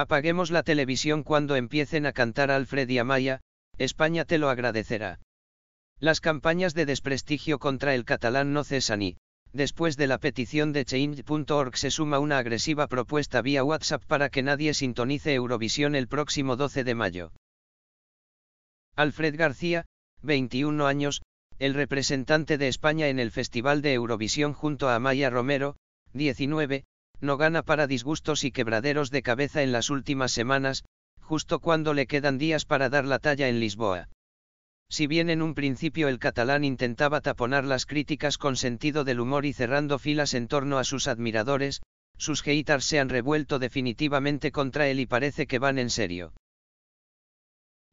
Apaguemos la televisión cuando empiecen a cantar Alfred y Amaya, España te lo agradecerá. Las campañas de desprestigio contra el catalán no cesan y, después de la petición de Change.org se suma una agresiva propuesta vía WhatsApp para que nadie sintonice Eurovisión el próximo 12 de mayo. Alfred García, 21 años, el representante de España en el Festival de Eurovisión junto a Amaya Romero, 19, no gana para disgustos y quebraderos de cabeza en las últimas semanas, justo cuando le quedan días para dar la talla en Lisboa. Si bien en un principio el catalán intentaba taponar las críticas con sentido del humor y cerrando filas en torno a sus admiradores, sus haters se han revuelto definitivamente contra él y parece que van en serio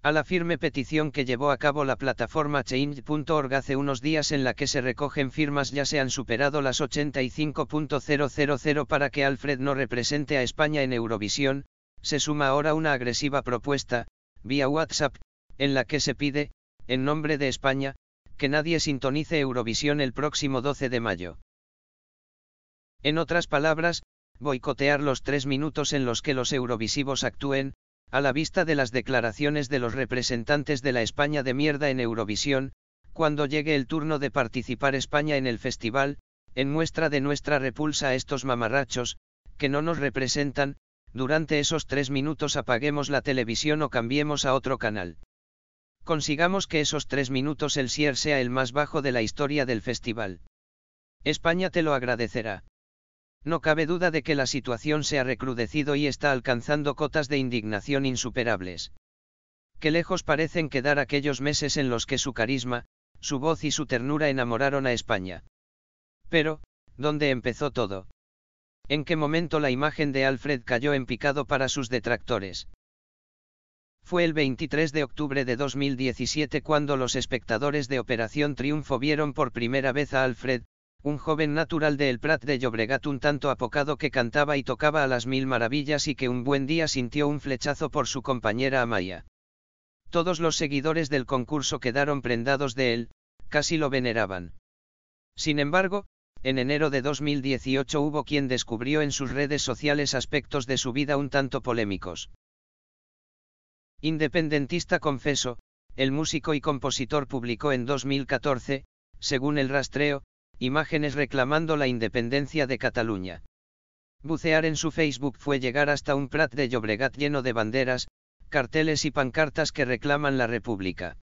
a la firme petición que llevó a cabo la plataforma Change.org hace unos días en la que se recogen firmas ya se han superado las 85.000 para que Alfred no represente a España en Eurovisión, se suma ahora una agresiva propuesta, vía WhatsApp, en la que se pide, en nombre de España, que nadie sintonice Eurovisión el próximo 12 de mayo. En otras palabras, boicotear los tres minutos en los que los eurovisivos actúen, a la vista de las declaraciones de los representantes de la España de mierda en Eurovisión, cuando llegue el turno de participar España en el festival, en muestra de nuestra repulsa a estos mamarrachos, que no nos representan, durante esos tres minutos apaguemos la televisión o cambiemos a otro canal. Consigamos que esos tres minutos el cierre sea el más bajo de la historia del festival. España te lo agradecerá. No cabe duda de que la situación se ha recrudecido y está alcanzando cotas de indignación insuperables. Qué lejos parecen quedar aquellos meses en los que su carisma, su voz y su ternura enamoraron a España. Pero, ¿dónde empezó todo? ¿En qué momento la imagen de Alfred cayó en picado para sus detractores? Fue el 23 de octubre de 2017 cuando los espectadores de Operación Triunfo vieron por primera vez a Alfred, un joven natural de El Prat de Llobregat un tanto apocado que cantaba y tocaba a las mil maravillas y que un buen día sintió un flechazo por su compañera Amaya. Todos los seguidores del concurso quedaron prendados de él, casi lo veneraban. Sin embargo, en enero de 2018 hubo quien descubrió en sus redes sociales aspectos de su vida un tanto polémicos. Independentista confeso, el músico y compositor publicó en 2014, según el rastreo, imágenes reclamando la independencia de Cataluña. Bucear en su Facebook fue llegar hasta un Prat de Llobregat lleno de banderas, carteles y pancartas que reclaman la República.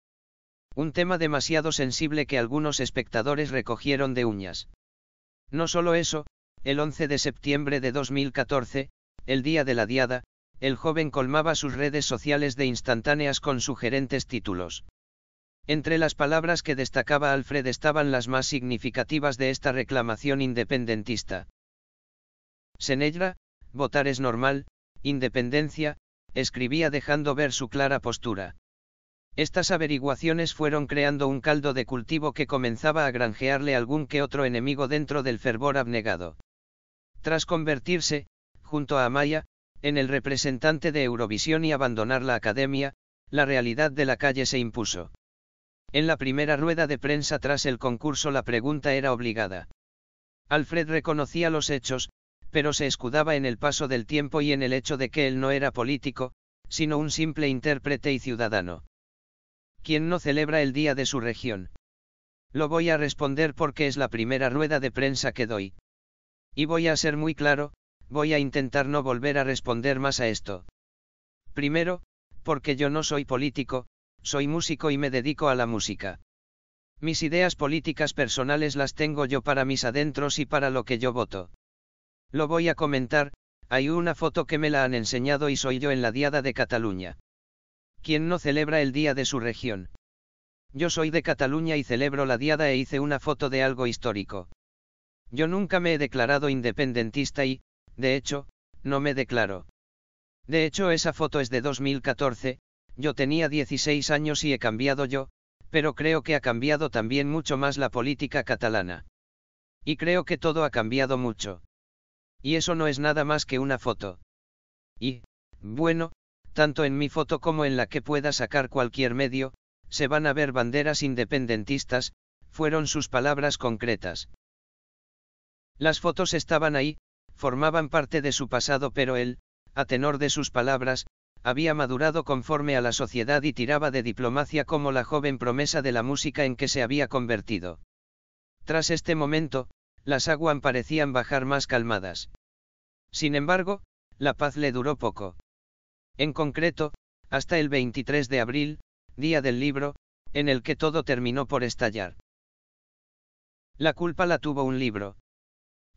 Un tema demasiado sensible que algunos espectadores recogieron de uñas. No solo eso, el 11 de septiembre de 2014, el día de la diada, el joven colmaba sus redes sociales de instantáneas con sugerentes títulos. Entre las palabras que destacaba Alfred estaban las más significativas de esta reclamación independentista. Senegra, votar es normal, independencia, escribía dejando ver su clara postura. Estas averiguaciones fueron creando un caldo de cultivo que comenzaba a granjearle algún que otro enemigo dentro del fervor abnegado. Tras convertirse, junto a Amaya, en el representante de Eurovisión y abandonar la academia, la realidad de la calle se impuso. En la primera rueda de prensa tras el concurso la pregunta era obligada. Alfred reconocía los hechos, pero se escudaba en el paso del tiempo y en el hecho de que él no era político, sino un simple intérprete y ciudadano. ¿Quién no celebra el día de su región? Lo voy a responder porque es la primera rueda de prensa que doy. Y voy a ser muy claro, voy a intentar no volver a responder más a esto. Primero, porque yo no soy político, soy músico y me dedico a la música. Mis ideas políticas personales las tengo yo para mis adentros y para lo que yo voto. Lo voy a comentar, hay una foto que me la han enseñado y soy yo en la Diada de Cataluña. ¿Quién no celebra el día de su región? Yo soy de Cataluña y celebro la Diada e hice una foto de algo histórico. Yo nunca me he declarado independentista y, de hecho, no me declaro. De hecho esa foto es de 2014, yo tenía 16 años y he cambiado yo, pero creo que ha cambiado también mucho más la política catalana. Y creo que todo ha cambiado mucho. Y eso no es nada más que una foto. Y, bueno, tanto en mi foto como en la que pueda sacar cualquier medio, se van a ver banderas independentistas, fueron sus palabras concretas. Las fotos estaban ahí, formaban parte de su pasado, pero él, a tenor de sus palabras, había madurado conforme a la sociedad y tiraba de diplomacia como la joven promesa de la música en que se había convertido. Tras este momento, las aguas parecían bajar más calmadas. Sin embargo, la paz le duró poco. En concreto, hasta el 23 de abril, día del libro, en el que todo terminó por estallar. La culpa la tuvo un libro.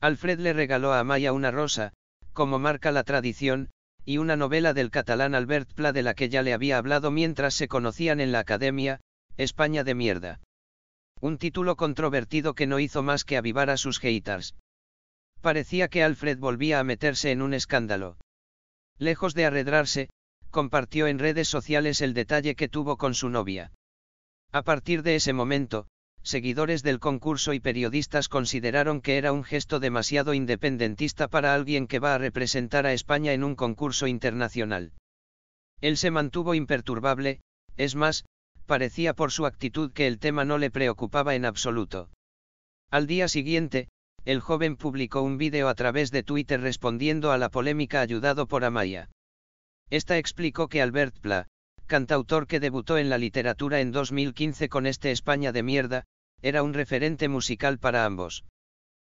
Alfred le regaló a Maya una rosa, como marca la tradición, y una novela del catalán Albert Pla de la que ya le había hablado mientras se conocían en la academia, España de mierda. Un título controvertido que no hizo más que avivar a sus haters. Parecía que Alfred volvía a meterse en un escándalo. Lejos de arredrarse, compartió en redes sociales el detalle que tuvo con su novia. A partir de ese momento, seguidores del concurso y periodistas consideraron que era un gesto demasiado independentista para alguien que va a representar a España en un concurso internacional. Él se mantuvo imperturbable, es más, parecía por su actitud que el tema no le preocupaba en absoluto. Al día siguiente, el joven publicó un vídeo a través de Twitter respondiendo a la polémica ayudado por Amaya. Esta explicó que Albert Pla, cantautor que debutó en la literatura en 2015 con este España de mierda, era un referente musical para ambos.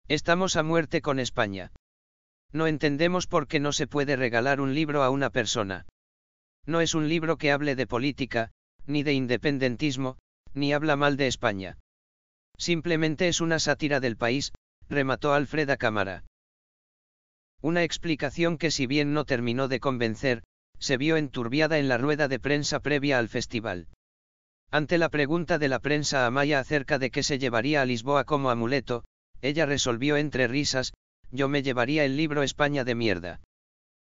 Estamos a muerte con España. No entendemos por qué no se puede regalar un libro a una persona. No es un libro que hable de política, ni de independentismo, ni habla mal de España. Simplemente es una sátira del país, remató Alfreda Cámara. Una explicación que si bien no terminó de convencer, se vio enturbiada en la rueda de prensa previa al festival. Ante la pregunta de la prensa a Maya acerca de qué se llevaría a Lisboa como amuleto, ella resolvió entre risas, yo me llevaría el libro España de mierda.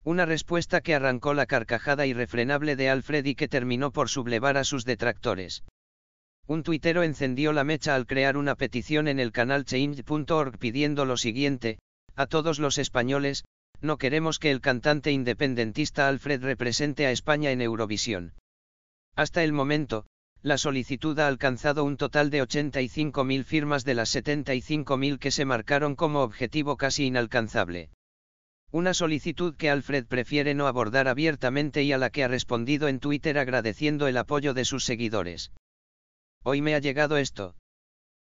Una respuesta que arrancó la carcajada irrefrenable de Alfred y que terminó por sublevar a sus detractores. Un tuitero encendió la mecha al crear una petición en el canal change.org pidiendo lo siguiente, a todos los españoles, no queremos que el cantante independentista Alfred represente a España en Eurovisión. Hasta el momento, la solicitud ha alcanzado un total de 85.000 firmas de las 75.000 que se marcaron como objetivo casi inalcanzable. Una solicitud que Alfred prefiere no abordar abiertamente y a la que ha respondido en Twitter agradeciendo el apoyo de sus seguidores. Hoy me ha llegado esto.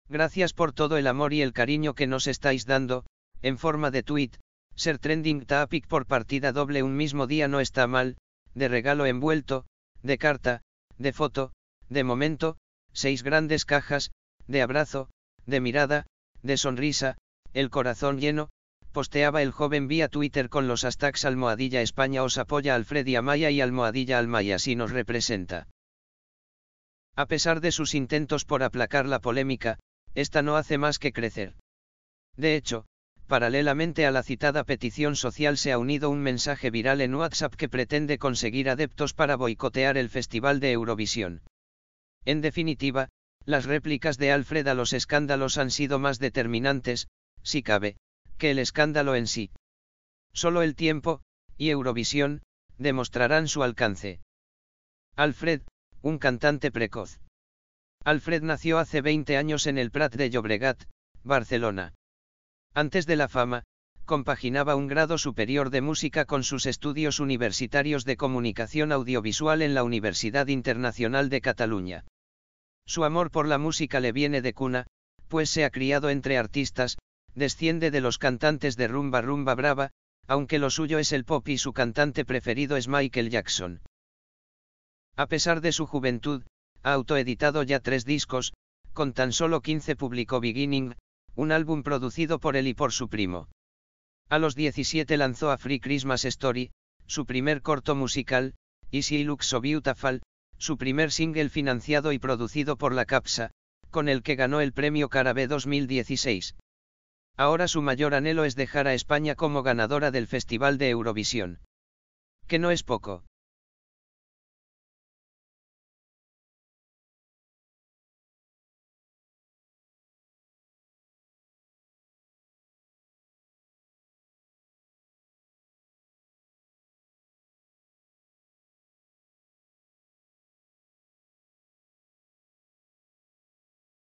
Gracias por todo el amor y el cariño que nos estáis dando, en forma de tweet, ser trending topic por partida doble un mismo día no está mal, de regalo envuelto, de carta, de foto, de momento, seis grandes cajas, de abrazo, de mirada, de sonrisa, el corazón lleno, posteaba el joven vía Twitter con los hashtags Almohadilla España os apoya Alfredi Amaya y Almohadilla Almaya si nos representa. A pesar de sus intentos por aplacar la polémica, esta no hace más que crecer. De hecho, paralelamente a la citada petición social se ha unido un mensaje viral en WhatsApp que pretende conseguir adeptos para boicotear el Festival de Eurovisión. En definitiva, las réplicas de Alfred a los escándalos han sido más determinantes, si cabe, que el escándalo en sí. Solo el tiempo, y Eurovisión, demostrarán su alcance. Alfred, un cantante precoz. Alfred nació hace 20 años en el Prat de Llobregat, Barcelona. Antes de la fama, compaginaba un grado superior de música con sus estudios universitarios de comunicación audiovisual en la Universidad Internacional de Cataluña. Su amor por la música le viene de cuna, pues se ha criado entre artistas, desciende de los cantantes de rumba rumba brava, aunque lo suyo es el pop y su cantante preferido es Michael Jackson. A pesar de su juventud, ha autoeditado ya tres discos, con tan solo 15 publicó Beginning, un álbum producido por él y por su primo. A los 17 lanzó a Free Christmas Story, su primer corto musical, Easy Looks So Beautiful, su primer single financiado y producido por la CAPSA, con el que ganó el premio Carabé 2016. Ahora su mayor anhelo es dejar a España como ganadora del Festival de Eurovisión. Que no es poco.